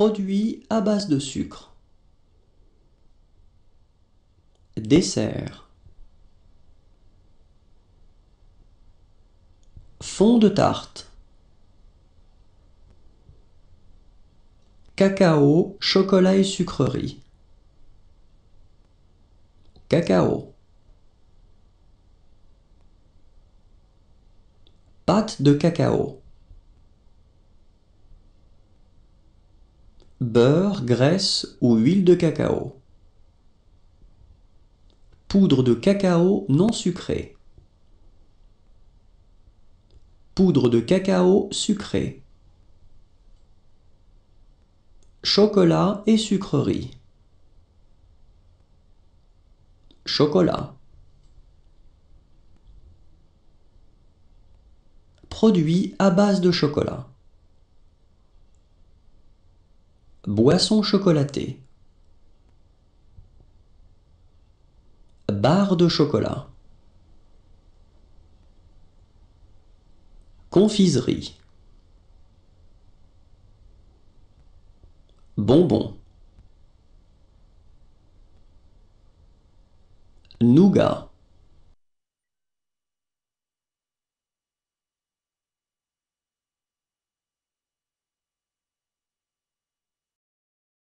Produit à base de sucre. Dessert. Fond de tarte. Cacao, chocolat et sucrerie. Cacao. Pâte de cacao. beurre, graisse ou huile de cacao. Poudre de cacao non sucrée. Poudre de cacao sucrée. Chocolat et sucrerie. Chocolat. Produit à base de chocolat. Boisson chocolatée. Barre de chocolat. Confiserie. Bonbon. Nougat.